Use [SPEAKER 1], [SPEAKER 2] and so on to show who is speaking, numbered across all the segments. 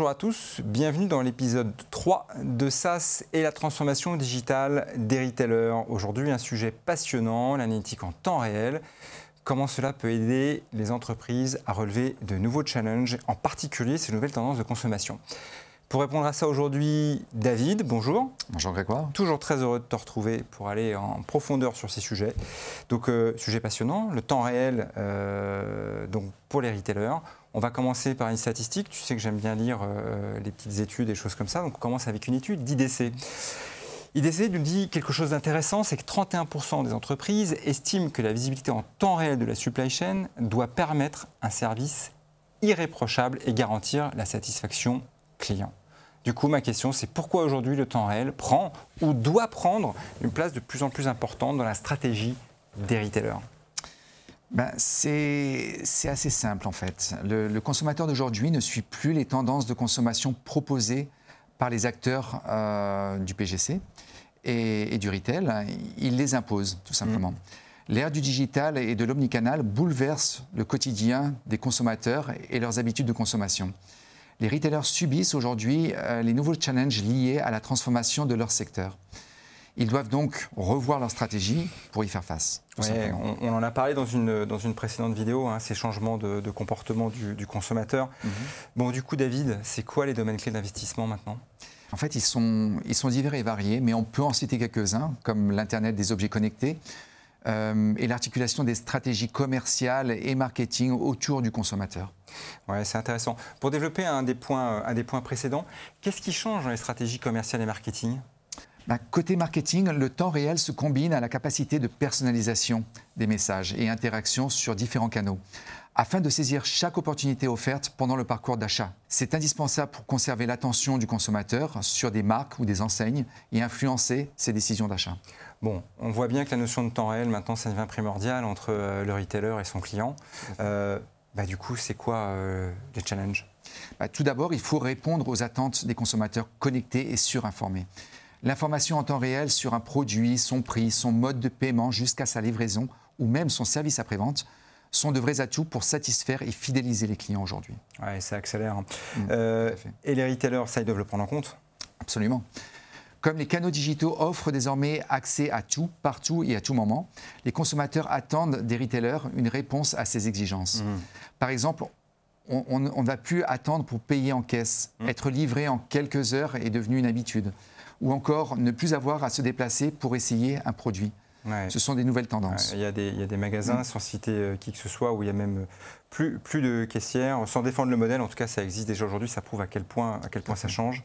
[SPEAKER 1] Bonjour à tous, bienvenue dans l'épisode 3 de SaaS et la transformation digitale des retailers. Aujourd'hui, un sujet passionnant, l'analytique en temps réel, comment cela peut aider les entreprises à relever de nouveaux challenges, en particulier ces nouvelles tendances de consommation. Pour répondre à ça aujourd'hui, David, bonjour.
[SPEAKER 2] Bonjour Grégoire.
[SPEAKER 1] Toujours très heureux de te retrouver pour aller en profondeur sur ces sujets. Donc, euh, sujet passionnant, le temps réel, euh, donc pour les retailers. On va commencer par une statistique. Tu sais que j'aime bien lire euh, les petites études et choses comme ça. Donc on commence avec une étude d'IDC. IDC nous dit quelque chose d'intéressant, c'est que 31% des entreprises estiment que la visibilité en temps réel de la supply chain doit permettre un service irréprochable et garantir la satisfaction client. Du coup, ma question, c'est pourquoi aujourd'hui le temps réel prend ou doit prendre une place de plus en plus importante
[SPEAKER 2] dans la stratégie des retailers ben, c'est assez simple en fait. Le, consommateur d'aujourd'hui ne suit plus les tendances de consommation proposées par les acteurs euh, du PGC et, du retail. Il les impose tout simplement. Mm. L'ère du digital et de l'omnicanal bouleverse le quotidien des consommateurs et leurs habitudes de consommation. Les retailers subissent aujourd'hui euh, les nouveaux challenges liés à la transformation de leur secteur. Ils doivent donc revoir leur stratégie pour y faire face. on, en a parlé dans
[SPEAKER 1] une, dans une précédente vidéo, hein, ces changements de,
[SPEAKER 2] comportement du, consommateur. Mhm. Bon, du coup, David, c'est quoi les domaines clés d'investissement maintenant en fait, ils sont, ils sont divers et variés, mais on peut en citer quelques-uns, comme l'Internet des objets connectés, euh, et l'articulation des stratégies commerciales et marketing autour du consommateur. Ouais, c'est intéressant. Pour développer un des points, euh, un des points précédents, qu'est-ce qui change dans les stratégies commerciales et marketing bah, côté marketing, le temps réel se combine à la capacité de personnalisation des messages et interactions sur différents canaux afin de saisir chaque opportunité offerte pendant le parcours d'achat. C'est indispensable pour conserver l'attention du consommateur sur des marques ou des enseignes et influencer ses décisions d'achat. Bon, on voit bien
[SPEAKER 1] que la notion de temps réel, maintenant, ça devient primordial entre euh, le retailer et son client. Euh, bah, du
[SPEAKER 2] coup, c'est quoi euh, les challenges bah, Tout d'abord, il faut répondre aux attentes des consommateurs connectés et surinformés. L'information en temps réel sur un produit, son prix, son mode de paiement jusqu'à sa livraison ou même son service après-vente sont de vrais atouts pour satisfaire et fidéliser les clients aujourd'hui. Oui, ça accélère. Hein. Mm, euh, et les retailers, ça, ils doivent le prendre en compte Absolument. Comme les canaux digitaux offrent désormais accès à tout, partout et à tout moment, les consommateurs attendent des retailers une réponse à ces exigences. Mm. Par exemple, on ne va plus attendre pour payer en caisse. Mm. Être livré en quelques heures est devenu une habitude ou encore ne plus avoir à se déplacer pour essayer un produit. Ce sont des nouvelles tendances.
[SPEAKER 1] Il y, a des, magasins, mm. sans citer euh, qui que ce soit, où il y a même euh, plus, plus de caissières. Sans défendre le modèle, en tout cas, ça existe déjà aujourd'hui. Ça prouve à quel point, à quel point ça change.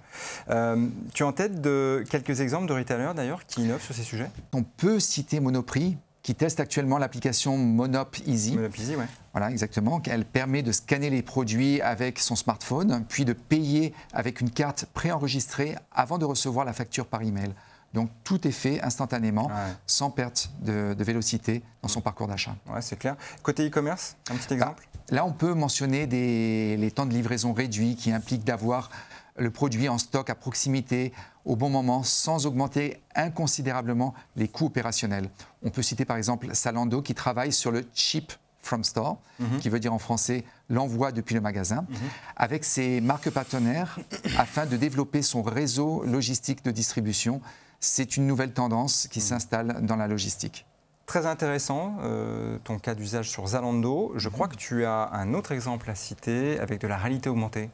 [SPEAKER 1] Euh, tu as en tête de, quelques exemples de retailers, d'ailleurs, qui innovent sur ces sujets
[SPEAKER 2] On peut citer Monoprix, qui teste actuellement l'application Monop Easy. Monop Easy oui. Voilà, exactement. Elle permet de scanner les produits avec son smartphone, puis de payer avec une carte préenregistrée avant de recevoir la facture par email. Donc tout est fait instantanément, sans perte de, de, vélocité dans son parcours d'achat. Ouais, c'est clair. Côté e-commerce, un petit bah, exemple Là, on peut mentionner des, les temps de livraison réduits qui impliquent d'avoir le produit en stock à proximité au bon moment sans augmenter inconsidérablement les coûts opérationnels. On peut citer par exemple Salando qui travaille sur le chip from store, mhm. qui veut dire en français l'envoi depuis le magasin, mhm. avec ses marques partenaires afin de développer son réseau logistique de distribution. C'est une nouvelle tendance qui mhm. s'installe dans la logistique. Très intéressant, euh, ton cas d'usage sur
[SPEAKER 1] Zalando.
[SPEAKER 2] Je crois que tu as un autre exemple à citer avec de la réalité augmentée.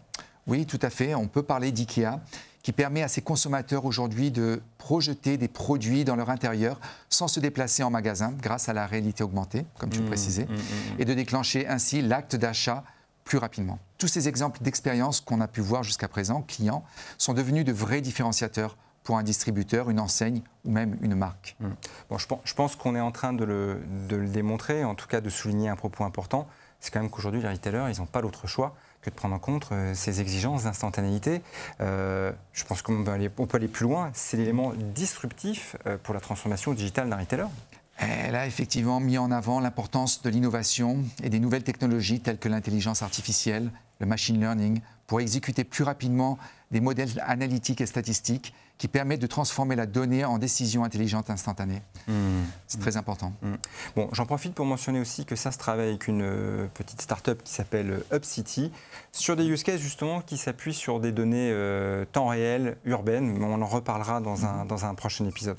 [SPEAKER 2] Oui, tout à fait. On peut parler d'IKEA qui permet à ces consommateurs aujourd'hui de projeter des produits dans leur intérieur sans se déplacer en magasin grâce à la réalité augmentée, comme tu le mmh, précisais, mmh, mmh, et de déclencher ainsi l'acte d'achat plus rapidement. Tous ces exemples d'expériences qu'on a pu voir jusqu'à présent, clients, sont devenus de vrais différenciateurs pour un distributeur, une enseigne ou même une marque. Bon, je pense,
[SPEAKER 1] qu'on est en train de le, de le démontrer, en tout cas de souligner un propos important. C'est quand même qu'aujourd'hui, les retailers, ils n'ont pas l'autre choix que de prendre en compte euh, ces exigences d'instantanéité. Euh, je pense
[SPEAKER 2] qu'on peut, peut aller, plus loin. C'est l'élément disruptif euh, pour la transformation digitale d'un retailer. Elle a effectivement mis en avant l'importance de l'innovation et des nouvelles technologies telles que l'intelligence artificielle, le machine learning, pour exécuter plus rapidement des modèles analytiques et statistiques qui permettent de transformer la donnée en décision intelligente instantanée.
[SPEAKER 1] Mmh. C'est très important. Mmh. Bon, j'en profite pour mentionner aussi que ça se travaille avec une euh, petite start-up qui s'appelle euh, UpCity sur des use cases justement qui s'appuient sur des données euh, temps réel,
[SPEAKER 2] urbaines. On en reparlera dans un mmh. prochain épisode.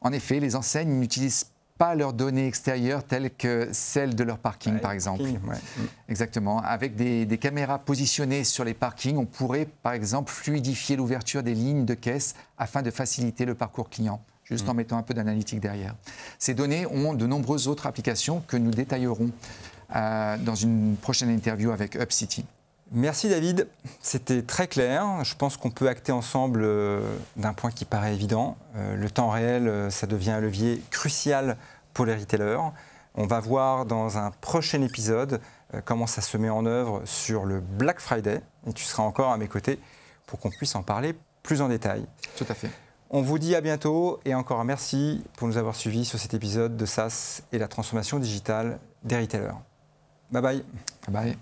[SPEAKER 2] En effet, les enseignes n'utilisent pas leurs données extérieures telles que celles de leur parking, par exemple. Mm. Exactement. Avec des, caméras positionnées sur les parkings, on pourrait, par exemple, fluidifier l'ouverture des lignes de caisse afin de faciliter le parcours client, juste mm. en mettant un peu d'analytique derrière. Ces données ont de nombreuses autres applications que nous détaillerons euh, dans une prochaine interview avec UpCity. Merci David, c'était très clair. Je pense qu'on peut acter
[SPEAKER 1] ensemble euh, d'un point qui paraît évident. Euh, le temps réel, euh, ça devient un levier crucial pour les retailers. On va voir dans un prochain épisode comment ça se met en œuvre sur le Black Friday. Et tu seras encore à mes côtés pour qu'on puisse en parler plus en détail. Tout à fait. On vous dit à bientôt et encore merci pour nous avoir suivis sur cet épisode de SaaS et la transformation digitale des retailers. Bye bye. Bye
[SPEAKER 2] bye.